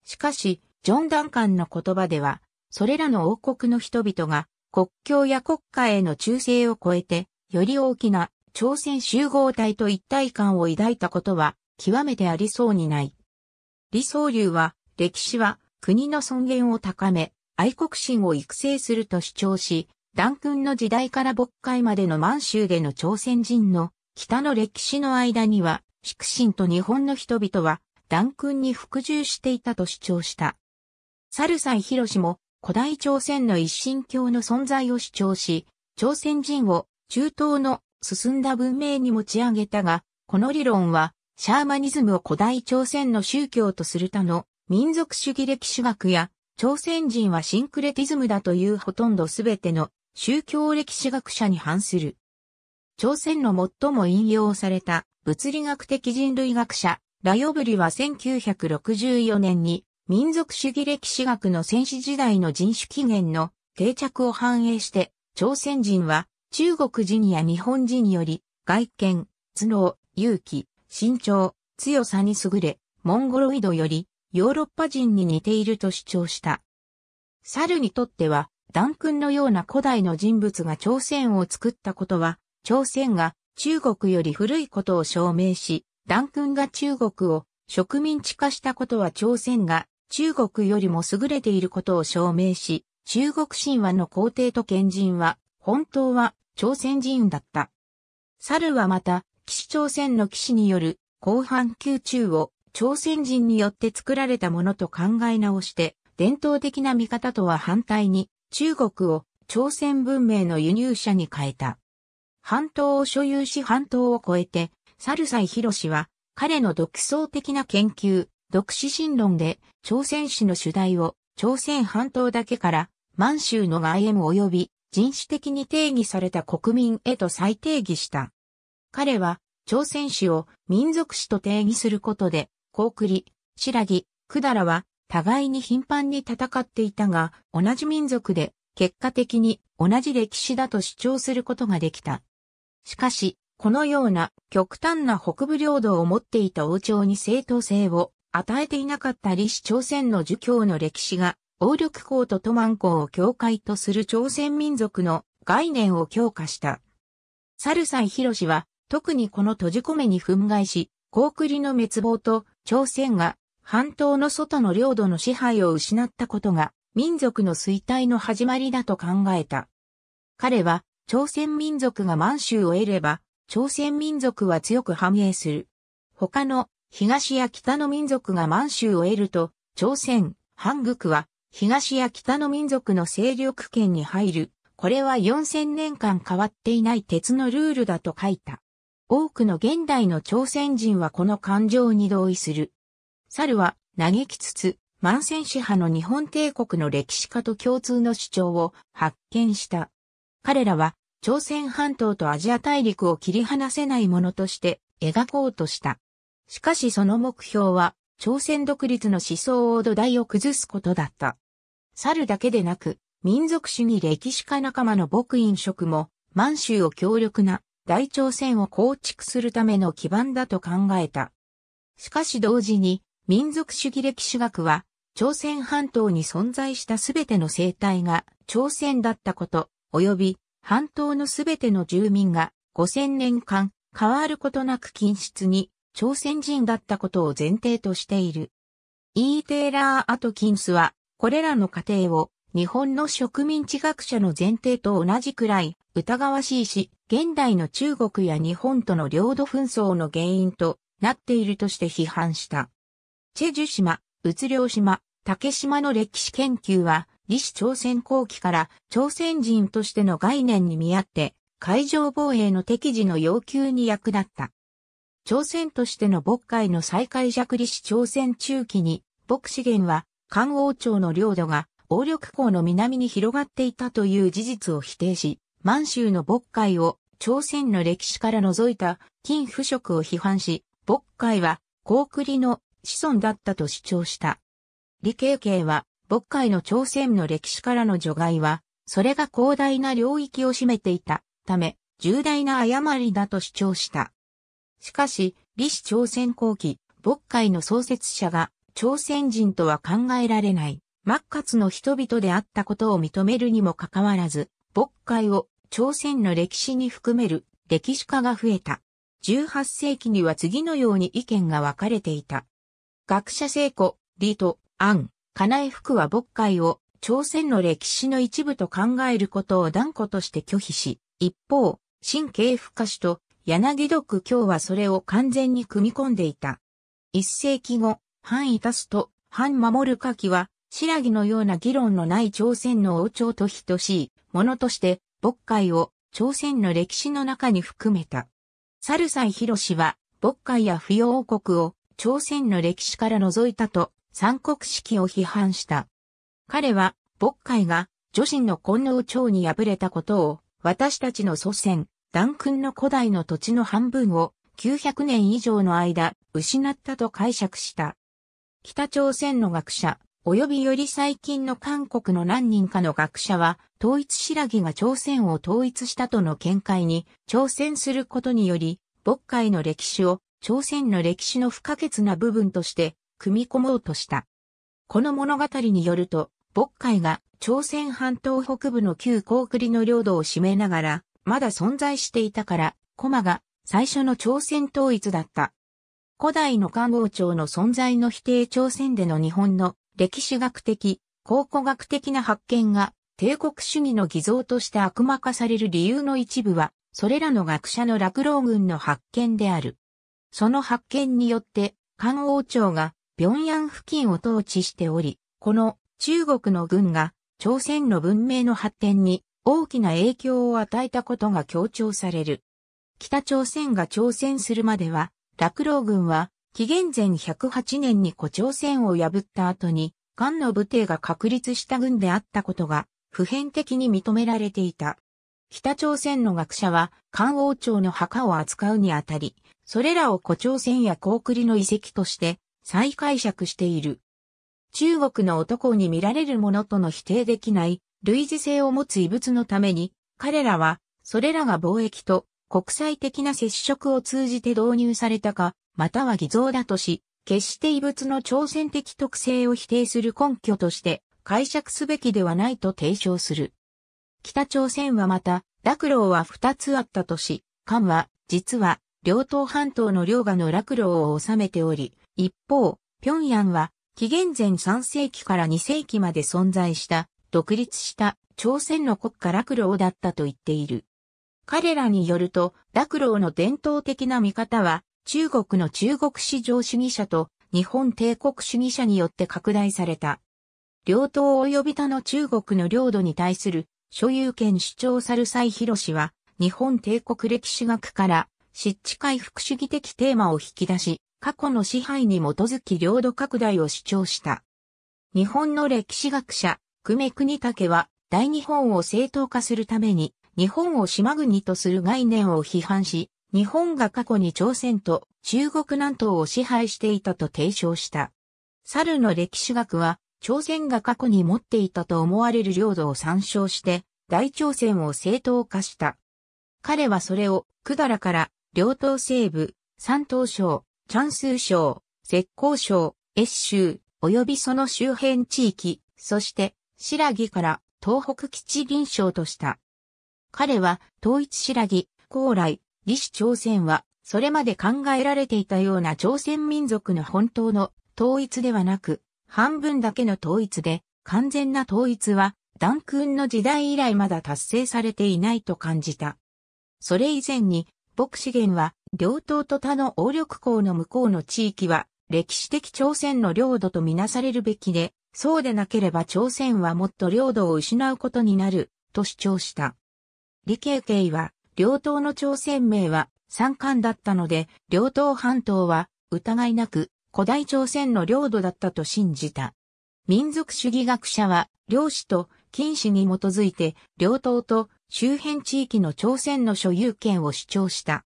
しかし、ジョン・ダンカンの言葉では、それらの王国の人々が国境や国家への忠誠を超えて、より大きな朝鮮集合体と一体感を抱いたことは極めてありそうにない。李宗流は、歴史は国の尊厳を高め、愛国心を育成すると主張し、ダン君の時代から渤海までの満州での朝鮮人の北の歴史の間には、祝神と日本の人々は弾君に服従していたと主張した。サルサイヒロシも古代朝鮮の一神教の存在を主張し、朝鮮人を中東の進んだ文明に持ち上げたが、この理論はシャーマニズムを古代朝鮮の宗教とする他の民族主義歴史学や朝鮮人はシンクレティズムだというほとんどすべての宗教歴史学者に反する。朝鮮の最も引用された物理学的人類学者ラヨブリは1964年に民族主義歴史学の戦士時代の人種起源の定着を反映して、朝鮮人は中国人や日本人より外見、頭脳、勇気、身長、強さに優れ、モンゴロイドよりヨーロッパ人に似ていると主張した。猿にとっては、ダン君のような古代の人物が朝鮮を作ったことは、朝鮮が中国より古いことを証明し、ダン君が中国を植民地化したことは朝鮮が中国よりも優れていることを証明し、中国神話の皇帝と賢人は、本当は朝鮮人だった。猿はまた、騎士朝鮮の騎士による後半宮中を朝鮮人によって作られたものと考え直して、伝統的な見方とは反対に、中国を朝鮮文明の輸入者に変えた。半島を所有し半島を越えて、サルサイ・ヒロシは、彼の独創的な研究、独自神論で、朝鮮史の主題を、朝鮮半島だけから、満州の外縁及び、人種的に定義された国民へと再定義した。彼は、朝鮮史を民族史と定義することで、コークリ、シラギ、クダラは、互いに頻繁に戦っていたが、同じ民族で、結果的に同じ歴史だと主張することができた。しかし、このような極端な北部領土を持っていた王朝に正当性を与えていなかった李氏朝鮮の儒教の歴史が、王緑公と都満公を境界とする朝鮮民族の概念を強化した。猿斎博士は、特にこの閉じ込めに憤慨し、高栗の滅亡と朝鮮が半島の外の領土の支配を失ったことが民族の衰退の始まりだと考えた。彼は朝鮮民族が満州を得れば朝鮮民族は強く繁栄する。他の東や北の民族が満州を得ると、朝鮮、ハングクは東や北の民族の勢力圏に入る。これは4000年間変わっていない鉄のルールだと書いた。多くの現代の朝鮮人はこの感情に同意する。猿は嘆きつつ、満戦士派の日本帝国の歴史家と共通の主張を発見した。彼らは朝鮮半島とアジア大陸を切り離せないものとして描こうとした。しかしその目標は、朝鮮独立の思想を土台を崩すことだった。猿だけでなく、民族主義歴史家仲間の牧員職も、満州を強力な大朝鮮を構築するための基盤だと考えた。しかし同時に、民族主義歴史学は、朝鮮半島に存在したすべての生態が朝鮮だったこと、及び半島のすべての住民が5000年間変わることなく均質に朝鮮人だったことを前提としている。E. テイラー・アトキンスはこれらの過程を日本の植民地学者の前提と同じくらい疑わしいし、現代の中国や日本との領土紛争の原因となっているとして批判した。チェジュ島、うつりょう島、竹島の歴史研究は、李氏朝鮮後期から朝鮮人としての概念に見合って、海上防衛の適時の要求に役立った。朝鮮としての渤海の再開弱李氏朝鮮中期に、北資源は、漢王朝の領土が、王力港の南に広がっていたという事実を否定し、満州の渤海を朝鮮の歴史から除いた金腐食を批判し、渤海は、高栗の子孫だったと主張した。李慶慶は、渤海の朝鮮の歴史からの除外は、それが広大な領域を占めていたため、重大な誤りだと主張した。しかし、李氏朝鮮後期、渤海の創設者が、朝鮮人とは考えられない、末活の人々であったことを認めるにもかかわらず、渤海を朝鮮の歴史に含める歴史家が増えた。18世紀には次のように意見が分かれていた。学者聖子、李と、安、カナエ福は渤海を朝鮮の歴史の一部と考えることを断固として拒否し、一方、新慶福歌手と柳独区京はそれを完全に組み込んでいた。一世紀後、反いたすと、反守る下きは、白木のような議論のない朝鮮の王朝と等しいものとして、渤海を朝鮮の歴史の中に含めた。ササルイヒロシは、渤海や扶養王国を朝鮮の歴史から除いたと三国式を批判した。彼は、渤海が女神の金王朝に敗れたことを、私たちの祖先、団君の古代の土地の半分を900年以上の間失ったと解釈した。北朝鮮の学者、及びより最近の韓国の何人かの学者は、統一白木が朝鮮を統一したとの見解に挑戦することにより、渤海の歴史を朝鮮の歴史の不可欠な部分として組み込もうとした。この物語によると、渤海が朝鮮半島北部の旧高栗の領土を占めながら、まだ存在していたから、駒が最初の朝鮮統一だった。古代の官王朝の存在の否定朝鮮での日本の歴史学的、考古学的な発見が帝国主義の偽造として悪魔化される理由の一部は、それらの学者の落老軍の発見である。その発見によって、官王朝が平壌付近を統治しており、この中国の軍が朝鮮の文明の発展に大きな影響を与えたことが強調される。北朝鮮が朝鮮するまでは、洛老軍は紀元前108年に古朝鮮を破った後に、漢の武帝が確立した軍であったことが普遍的に認められていた。北朝鮮の学者は漢王朝の墓を扱うにあたり、それらを古朝鮮や高栗の遺跡として再解釈している。中国の男に見られるものとの否定できない類似性を持つ異物のために、彼らは、それらが貿易と国際的な接触を通じて導入されたか、または偽造だとし、決して異物の挑戦的特性を否定する根拠として解釈すべきではないと提唱する。北朝鮮はまた、落路は二つあったとし、韓は、実は、両党半島の両下の落路を治めており、一方、平壌は紀元前3世紀から2世紀まで存在した独立した朝鮮の国家落老だったと言っている。彼らによると、落老の伝統的な見方は、中国の中国市場主義者と日本帝国主義者によって拡大された。両党及び他の中国の領土に対する所有権主張猿・る博広は、日本帝国歴史学から、湿地回復主義的テーマを引き出し、過去の支配に基づき領土拡大を主張した。日本の歴史学者、久米国武は、大日本を正当化するために、日本を島国とする概念を批判し、日本が過去に朝鮮と中国南東を支配していたと提唱した。猿の歴史学は、朝鮮が過去に持っていたと思われる領土を参照して、大朝鮮を正当化した。彼はそれを、百済から、両東西部、山東省、チャスー省、浙江省、越州、及びその周辺地域、そして、白木から東北基地臨床とした。彼は、統一白木、高麗、李氏朝鮮は、それまで考えられていたような朝鮮民族の本当の統一ではなく、半分だけの統一で、完全な統一は、ダン君の時代以来まだ達成されていないと感じた。それ以前に、牧資源は両党と他の王力港の向こうの地域は、歴史的朝鮮の領土とみなされるべきで、そうでなければ朝鮮はもっと領土を失うことになる、と主張した。李慶慶は、両党の朝鮮名は山冠だったので、両党半島は疑いなく古代朝鮮の領土だったと信じた。民族主義学者は、領主と禁止に基づいて、両党と周辺地域の朝鮮の所有権を主張した。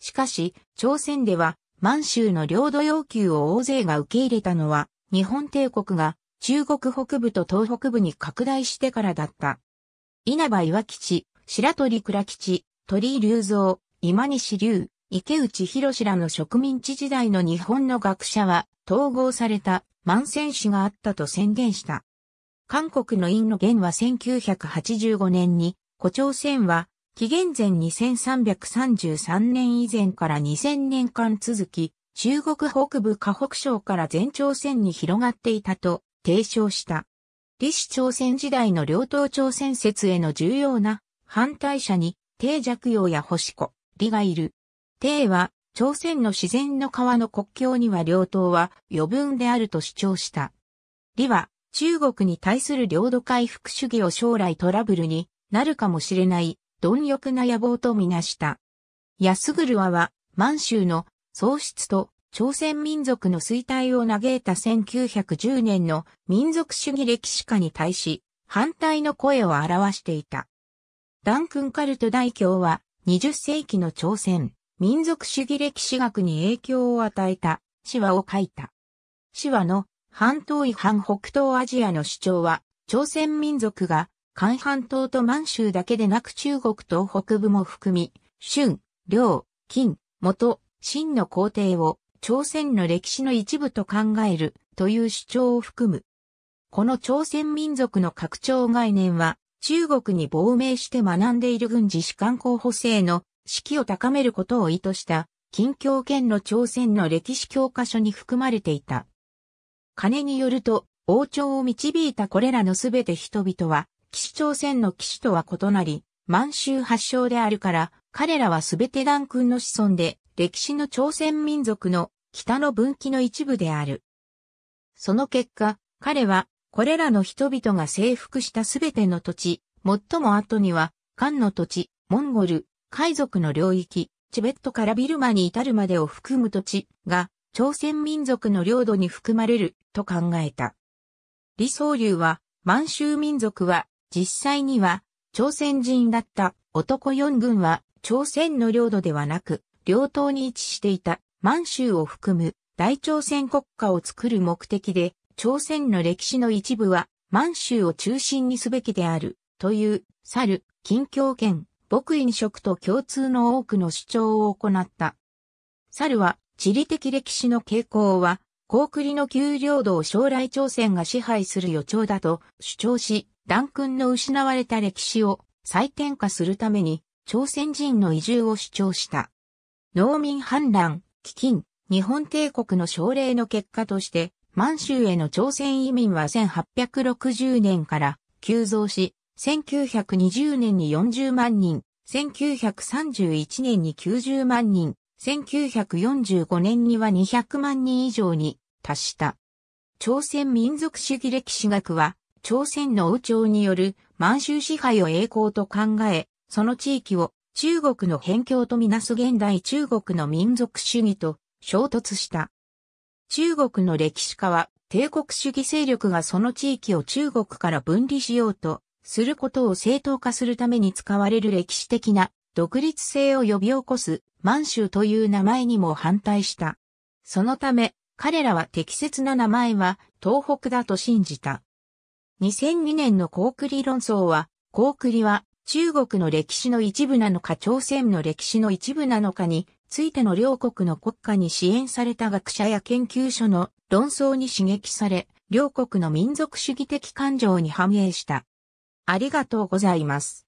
しかし、朝鮮では、満州の領土要求を大勢が受け入れたのは、日本帝国が中国北部と東北部に拡大してからだった。稲葉岩吉、白鳥倉吉、鳥居隆三、今西隆、池内博らの植民地時代の日本の学者は、統合された満戦史があったと宣言した。韓国の院の元は1985年に、古朝鮮は紀元前2333年以前から2000年間続き、中国北部河北省から全朝鮮に広がっていたと提唱した。李氏朝鮮時代の両党朝鮮説への重要な反対者に、帝弱用や星子、李がいる。帝は、朝鮮の自然の川の国境には両党は余分であると主張した。李は、中国に対する領土回復主義を将来トラブルになるかもしれない貪欲な野望とみなした。安ぐるわは、満州の喪失と朝鮮民族の衰退を嘆いた1910年の民族主義歴史家に対し、反対の声を表していた。ダンクンカルト大教は、20世紀の朝鮮、民族主義歴史学に影響を与えた、シワを書いた。シワの、半島違反北東アジアの主張は、朝鮮民族が韓半島と満州だけでなく中国東北部も含み、春、梁、金、元、秦の皇帝を朝鮮の歴史の一部と考えるという主張を含む。この朝鮮民族の拡張概念は中国に亡命して学んでいる軍事士官候補生の士気を高めることを意図した近況圏の朝鮮の歴史教科書に含まれていた。金によると王朝を導いたこれらのすべて人々は騎士朝鮮の騎士とは異なり、満州発祥であるから、彼らはすべて段君の子孫で、歴史の朝鮮民族の北の分岐の一部である。その結果、彼は、これらの人々が征服したすべての土地、最も後には、漢の土地、モンゴル、海賊の領域、チベットからビルマに至るまでを含む土地が、朝鮮民族の領土に含まれると考えた。李宗流は、満州民族は実際には、朝鮮人だった男四軍は、朝鮮の領土ではなく、両島に位置していた満州を含む大朝鮮国家を作る目的で、朝鮮の歴史の一部は満州を中心にすべきである、という、猿、近況圏、牧飲食と共通の多くの主張を行った。猿は、地理的歴史の傾向は、高栗の旧領土を将来朝鮮が支配する予兆だと主張し、ダン君の失われた歴史を再転化するために朝鮮人の移住を主張した。農民反乱、飢饉、日本帝国の奨励の結果として、満州への朝鮮移民は1860年から急増し、1920年に40万人、1931年に90万人、1945年には200万人以上に達した。朝鮮民族主義歴史学は朝鮮の王朝による満州支配を栄光と考え、その地域を中国の辺境とみなす現代中国の民族主義と衝突した。中国の歴史家は帝国主義勢力がその地域を中国から分離しようとすることを正当化するために使われる歴史的な独立性を呼び起こす満州という名前にも反対した。そのため彼らは適切な名前は東北だと信じた。2002年の高リ論争は、高リは中国の歴史の一部なのか朝鮮の歴史の一部なのかについての両国の国家に支援された学者や研究所の論争に刺激され、両国の民族主義的感情に反映した。ありがとうございます。